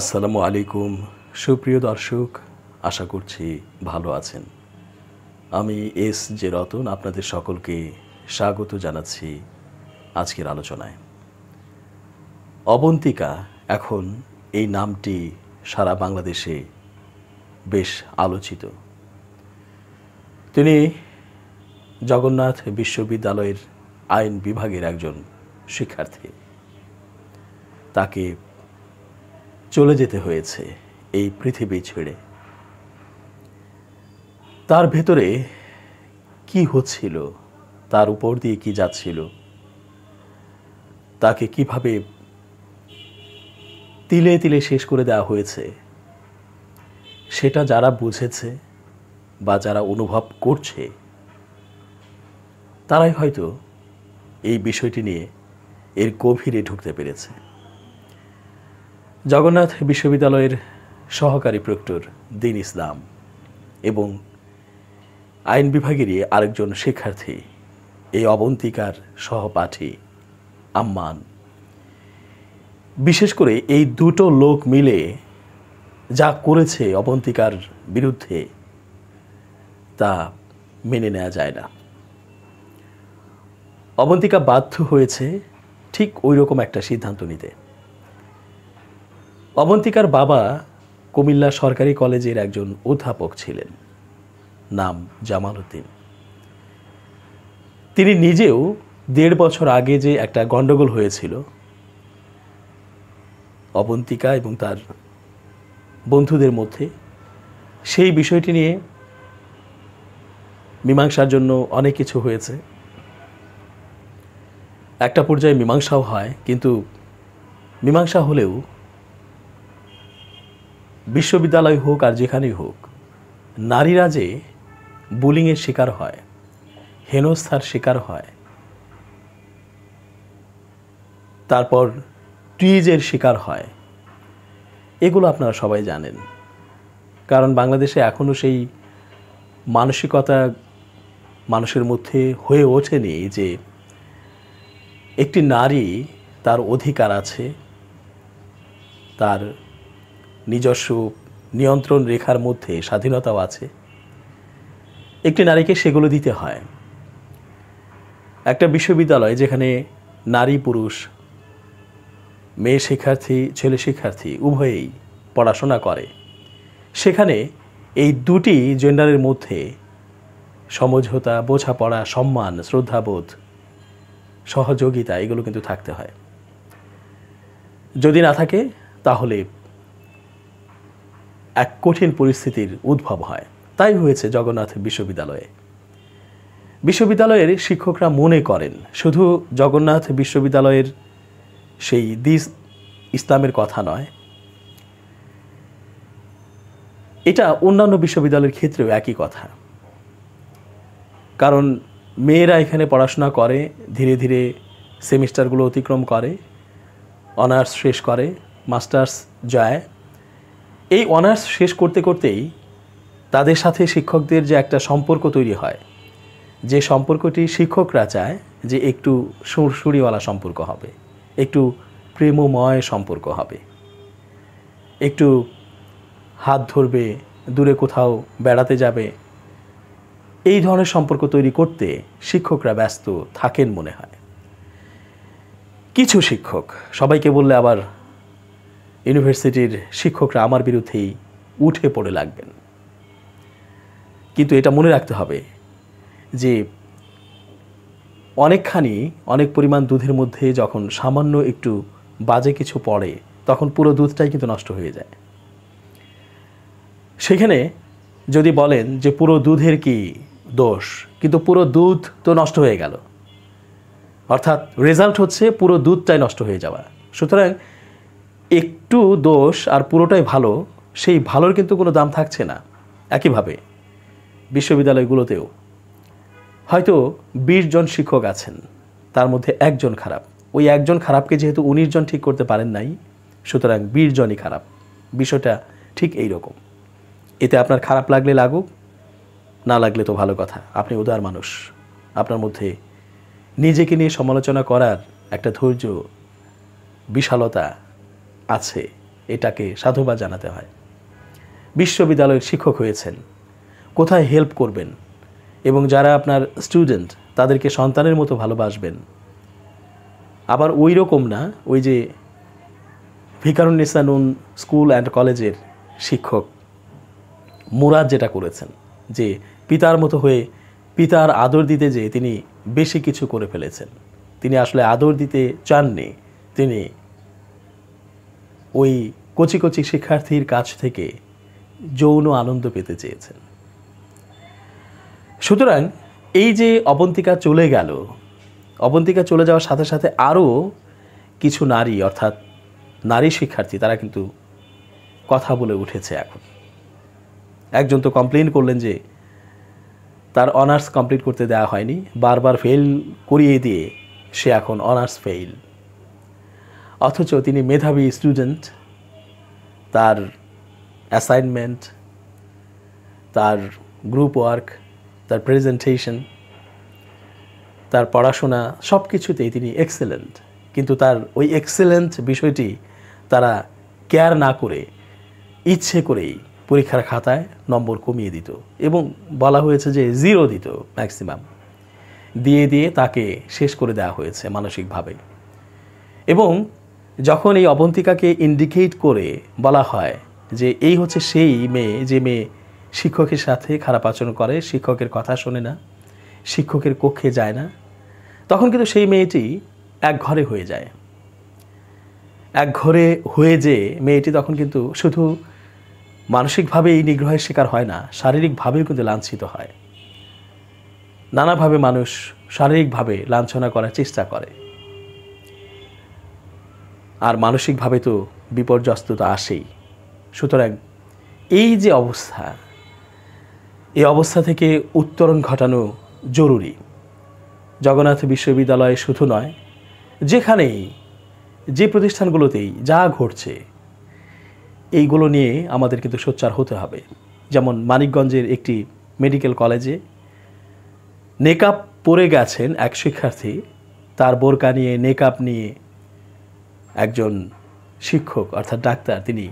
আসসালামু আলাইকুম সুপ্রিয় দর্শক আশা করছি ভালো আছেন আমি এস জে রতন আপনাদের সকলকে স্বাগত জানাচ্ছি আজকের আলোচনায় অবন্তিকা এখন এই নামটি সারা বাংলাদেশে বেশ আলোচিত তিনি জগন্নাথ বিশ্ববিদ্যালয়ের আইন বিভাগের একজন শিক্ষার্থী তাকে চলে যেতে হয়েছে এই পৃথিবী ছেড়ে তার ভেতরে কি হচ্ছিল তার উপর দিয়ে কি যাচ্ছিল তাকে কিভাবে তিলে তিলে শেষ করে দেওয়া হয়েছে সেটা যারা বুঝেছে বা যারা অনুভব করছে তারাই হয়তো এই বিষয়টি নিয়ে এর গভীরে ঢুকতে পেরেছে জগন্নাথ বিশ্ববিদ্যালয়ের সহকারী প্রক্টর দিন ইসলাম এবং আইন বিভাগেরই আরেকজন শিক্ষার্থী এই অবন্তিকার সহপাঠী আম্মান বিশেষ করে এই দুটো লোক মিলে যা করেছে অবন্তিকার বিরুদ্ধে তা মেনে নেওয়া যায় না অবন্তিকা বাধ্য হয়েছে ঠিক ওই রকম একটা সিদ্ধান্ত নিতে অবন্তিকার বাবা কুমিল্লা সরকারি কলেজের একজন অধ্যাপক ছিলেন নাম জামাল উদ্দিন তিনি নিজেও দেড় বছর আগে যে একটা গণ্ডগোল হয়েছিল অবন্তিকা এবং তার বন্ধুদের মধ্যে সেই বিষয়টি নিয়ে মীমাংসার জন্য অনেক কিছু হয়েছে একটা পর্যায়ে মীমাংসাও হয় কিন্তু মীমাংসা হলেও বিশ্ববিদ্যালয় হোক আর যেখানেই হোক নারীরা যে বুলিংয়ের শিকার হয় হেনস্থার শিকার হয় তারপর টুইজের শিকার হয় এগুলো আপনারা সবাই জানেন কারণ বাংলাদেশে এখনও সেই মানসিকতা মানুষের মধ্যে হয়ে ওঠেনি যে একটি নারী তার অধিকার আছে তার নিজস্ব নিয়ন্ত্রণ রেখার মধ্যে স্বাধীনতাও আছে একটি নারীকে সেগুলো দিতে হয় একটা বিশ্ববিদ্যালয় যেখানে নারী পুরুষ মেয়ে শিক্ষার্থী ছেলে শিক্ষার্থী উভয়েই পড়াশোনা করে সেখানে এই দুটি জেন্ডারের মধ্যে সমঝোতা বোঝাপড়া সম্মান শ্রদ্ধাবোধ সহযোগিতা এগুলো কিন্তু থাকতে হয় যদি না থাকে তাহলে এক কঠিন পরিস্থিতির উদ্ভব হয় তাই হয়েছে জগন্নাথ বিশ্ববিদ্যালয়ে বিশ্ববিদ্যালয়ের শিক্ষকরা মনে করেন শুধু জগন্নাথ বিশ্ববিদ্যালয়ের সেই দিস ইসলামের কথা নয় এটা অন্যান্য বিশ্ববিদ্যালয়ের ক্ষেত্রেও একই কথা কারণ মেয়েরা এখানে পড়াশোনা করে ধীরে ধীরে সেমিস্টারগুলো অতিক্রম করে অনার্স শেষ করে মাস্টার্স যায় এই অনার্স শেষ করতে করতেই তাদের সাথে শিক্ষকদের যে একটা সম্পর্ক তৈরি হয় যে সম্পর্কটি শিক্ষকরা চায় যে একটু সুরসুরিওয়ালা সম্পর্ক হবে একটু প্রেমময় সম্পর্ক হবে একটু হাত ধরবে দূরে কোথাও বেড়াতে যাবে এই ধরনের সম্পর্ক তৈরি করতে শিক্ষকরা ব্যস্ত থাকেন মনে হয় কিছু শিক্ষক সবাইকে বললে আবার ইউনিভার্সিটির শিক্ষকরা আমার বিরুদ্ধেই উঠে পড়ে লাগবেন কিন্তু এটা মনে রাখতে হবে যে অনেকখানি অনেক পরিমাণ দুধের মধ্যে যখন সামান্য একটু বাজে কিছু পড়ে তখন পুরো দুধটাই কিন্তু নষ্ট হয়ে যায় সেখানে যদি বলেন যে পুরো দুধের কি দোষ কিন্তু পুরো দুধ তো নষ্ট হয়ে গেল অর্থাৎ রেজাল্ট হচ্ছে পুরো দুধটাই নষ্ট হয়ে যাওয়া সুতরাং একটু দোষ আর পুরোটাই ভালো সেই ভালোর কিন্তু কোনো দাম থাকছে না একইভাবে বিশ্ববিদ্যালয়গুলোতেও হয়তো বিশ জন শিক্ষক আছেন তার মধ্যে একজন খারাপ ওই একজন খারাপকে যেহেতু উনিশ জন ঠিক করতে পারেন নাই সুতরাং বিশ জনই খারাপ বিষয়টা ঠিক এই রকম এতে আপনার খারাপ লাগলে লাগুক না লাগলে তো ভালো কথা আপনি উদার মানুষ আপনার মধ্যে নিজেকে নিয়ে সমালোচনা করার একটা ধৈর্য বিশালতা আছে এটাকে সাধুবাদ জানাতে হয় বিশ্ববিদ্যালয়ের শিক্ষক হয়েছেন কোথায় হেল্প করবেন এবং যারা আপনার স্টুডেন্ট তাদেরকে সন্তানের মতো ভালোবাসবেন আবার ওই রকম না ওই যে নিসানুন স্কুল অ্যান্ড কলেজের শিক্ষক মুরাদ যেটা করেছেন যে পিতার মতো হয়ে পিতার আদর দিতে যেয়ে তিনি বেশি কিছু করে ফেলেছেন তিনি আসলে আদর দিতে চাননি তিনি ওই কচি কচি শিক্ষার্থীর কাছ থেকে যৌন আনন্দ পেতে চেয়েছেন সুতরাং এই যে অবন্তিকা চলে গেল অবন্তিকা চলে যাওয়ার সাথে সাথে আরও কিছু নারী অর্থাৎ নারী শিক্ষার্থী তারা কিন্তু কথা বলে উঠেছে এখন একজন তো কমপ্লেন করলেন যে তার অনার্স কমপ্লিট করতে দেওয়া হয়নি বারবার ফেল করিয়ে দিয়ে সে এখন অনার্স ফেইল অথচ তিনি মেধাবী স্টুডেন্ট তার অ্যাসাইনমেন্ট তার গ্রুপ ওয়ার্ক তার প্রেজেন্টেশন তার পড়াশোনা সব কিছুতেই তিনি এক্সেলেন্ট কিন্তু তার ওই এক্সেলেন্ট বিষয়টি তারা কেয়ার না করে ইচ্ছে করেই পরীক্ষার খাতায় নম্বর কমিয়ে দিত এবং বলা হয়েছে যে জিরো দিত ম্যাক্সিমাম দিয়ে দিয়ে তাকে শেষ করে দেওয়া হয়েছে মানসিকভাবে এবং যখন এই অবন্তিকাকে ইন্ডিকেট করে বলা হয় যে এই হচ্ছে সেই মেয়ে যে মেয়ে শিক্ষকের সাথে খারাপ আচরণ করে শিক্ষকের কথা শোনে না শিক্ষকের কক্ষে যায় না তখন কিন্তু সেই মেয়েটি এক ঘরে হয়ে যায় এক ঘরে হয়ে যে মেয়েটি তখন কিন্তু শুধু মানসিকভাবে এই নিগ্রহের শিকার হয় না শারীরিকভাবেও কিন্তু লাঞ্ছিত হয় নানাভাবে মানুষ শারীরিকভাবে লাঞ্ছনা করার চেষ্টা করে আর মানসিকভাবে তো তো আসেই সুতরাং এই যে অবস্থা এই অবস্থা থেকে উত্তরণ ঘটানো জরুরি জগন্নাথ বিশ্ববিদ্যালয়ে শুধু নয় যেখানেই যে প্রতিষ্ঠানগুলোতেই যা ঘটছে এইগুলো নিয়ে আমাদের কিন্তু সোচ্চার হতে হবে যেমন মানিকগঞ্জের একটি মেডিকেল কলেজে নেকাপ পরে গেছেন এক শিক্ষার্থী তার বোরকা নিয়ে নেকাপ নিয়ে একজন শিক্ষক অর্থাৎ ডাক্তার তিনি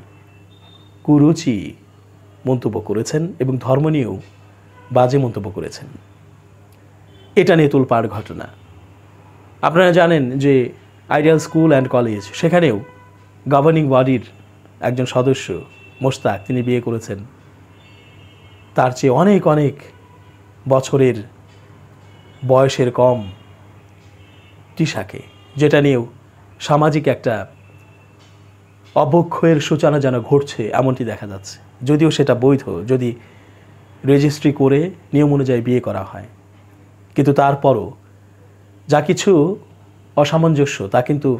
কুরুচি মন্তব্য করেছেন এবং ধর্ম নিয়েও বাজে মন্তব্য করেছেন এটা নিয়ে তোলপাড় ঘটনা আপনারা জানেন যে আইডিয়াল স্কুল অ্যান্ড কলেজ সেখানেও গভর্নিং বডির একজন সদস্য মোস্তাক তিনি বিয়ে করেছেন তার চেয়ে অনেক অনেক বছরের বয়সের কম টিসাকে যেটা নিয়েও সামাজিক একটা অবক্ষয়ের সূচনা যেন ঘটছে এমনটি দেখা যাচ্ছে যদিও সেটা বৈধ যদি রেজিস্ট্রি করে নিয়ম অনুযায়ী বিয়ে করা হয় কিন্তু তারপরও যা কিছু অসামঞ্জস্য তা কিন্তু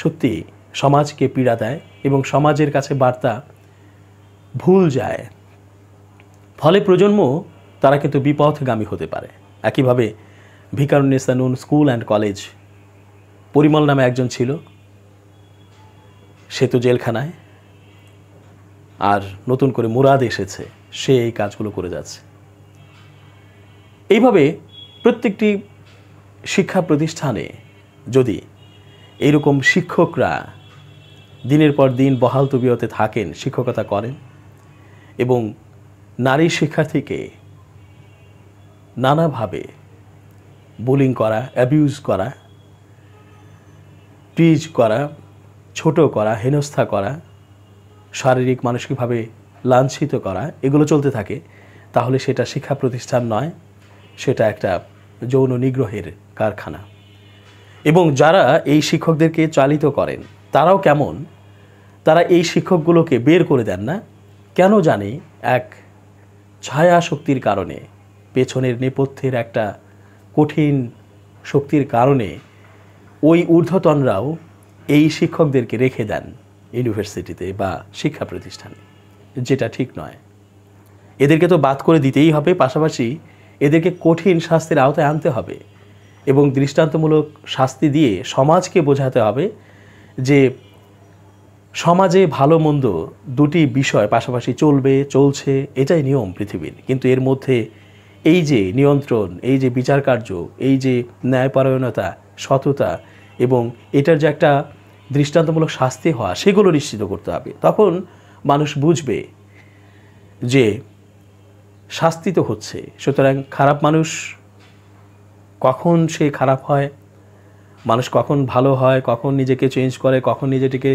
সত্যি সমাজকে পীড়া দেয় এবং সমাজের কাছে বার্তা ভুল যায় ফলে প্রজন্ম তারা কিন্তু বিপথগামী হতে পারে একইভাবে ভিকারুন্নেসানুন স্কুল অ্যান্ড কলেজ পরিমল নামে একজন ছিল সেতু জেলখানায় আর নতুন করে মুরাদ এসেছে সে এই কাজগুলো করে যাচ্ছে এইভাবে প্রত্যেকটি শিক্ষা প্রতিষ্ঠানে যদি এইরকম শিক্ষকরা দিনের পর দিন বহাল তবিয়তে থাকেন শিক্ষকতা করেন এবং নারী শিক্ষার্থীকে নানাভাবে বুলিং করা অ্যাবিউজ করা টিজ করা ছোট করা হেনস্থা করা শারীরিক মানসিকভাবে লাঞ্ছিত করা এগুলো চলতে থাকে তাহলে সেটা শিক্ষা প্রতিষ্ঠান নয় সেটা একটা যৌন নিগ্রহের কারখানা এবং যারা এই শিক্ষকদেরকে চালিত করেন তারাও কেমন তারা এই শিক্ষকগুলোকে বের করে দেন না কেন জানি এক ছায়া শক্তির কারণে পেছনের নেপথ্যের একটা কঠিন শক্তির কারণে ওই ঊর্ধ্বতনরাও এই শিক্ষকদেরকে রেখে দেন ইউনিভার্সিটিতে বা শিক্ষা প্রতিষ্ঠানে যেটা ঠিক নয় এদেরকে তো বাদ করে দিতেই হবে পাশাপাশি এদেরকে কঠিন শাস্তির আওতায় আনতে হবে এবং দৃষ্টান্তমূলক শাস্তি দিয়ে সমাজকে বোঝাতে হবে যে সমাজে ভালো মন্দ দুটি বিষয় পাশাপাশি চলবে চলছে এটাই নিয়ম পৃথিবীর কিন্তু এর মধ্যে এই যে নিয়ন্ত্রণ এই যে বিচার কার্য এই যে ন্যায়পরায়ণতা সততা এবং এটার যে একটা দৃষ্টান্তমূলক শাস্তি হওয়া সেগুলো নিশ্চিত করতে হবে তখন মানুষ বুঝবে যে শাস্তি তো হচ্ছে সুতরাং খারাপ মানুষ কখন সে খারাপ হয় মানুষ কখন ভালো হয় কখন নিজেকে চেঞ্জ করে কখন নিজেটিকে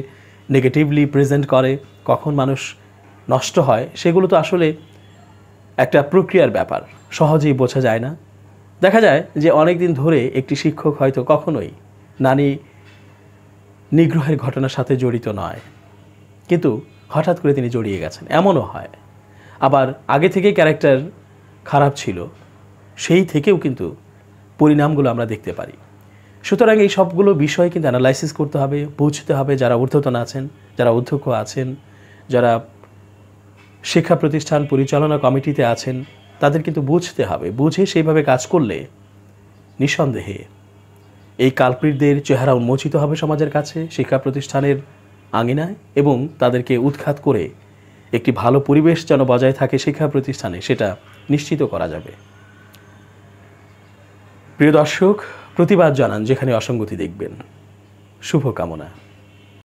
নেগেটিভলি প্রেজেন্ট করে কখন মানুষ নষ্ট হয় সেগুলো তো আসলে একটা প্রক্রিয়ার ব্যাপার সহজেই বোঝা যায় না দেখা যায় যে অনেক দিন ধরে একটি শিক্ষক হয়তো কখনোই নারী নিগ্রহের ঘটনার সাথে জড়িত নয় কিন্তু হঠাৎ করে তিনি জড়িয়ে গেছেন এমনও হয় আবার আগে থেকে ক্যারেক্টার খারাপ ছিল সেই থেকেও কিন্তু পরিণামগুলো আমরা দেখতে পারি সুতরাং এই সবগুলো বিষয় কিন্তু অ্যানালাইসিস করতে হবে বুঝতে হবে যারা ঊর্ধ্বতন আছেন যারা অধ্যক্ষ আছেন যারা শিক্ষা প্রতিষ্ঠান পরিচালনা কমিটিতে আছেন তাদের কিন্তু বুঝতে হবে বুঝে সেইভাবে কাজ করলে নিঃসন্দেহে এই কালপ্রিটদের চেহারা উন্মোচিত হবে সমাজের কাছে শিক্ষা প্রতিষ্ঠানের আঙিনায় এবং তাদেরকে উৎখাত করে একটি ভালো পরিবেশ যেন বজায় থাকে শিক্ষা প্রতিষ্ঠানে সেটা নিশ্চিত করা যাবে প্রিয় দর্শক প্রতিবাদ জানান যেখানে অসঙ্গতি দেখবেন শুভকামনা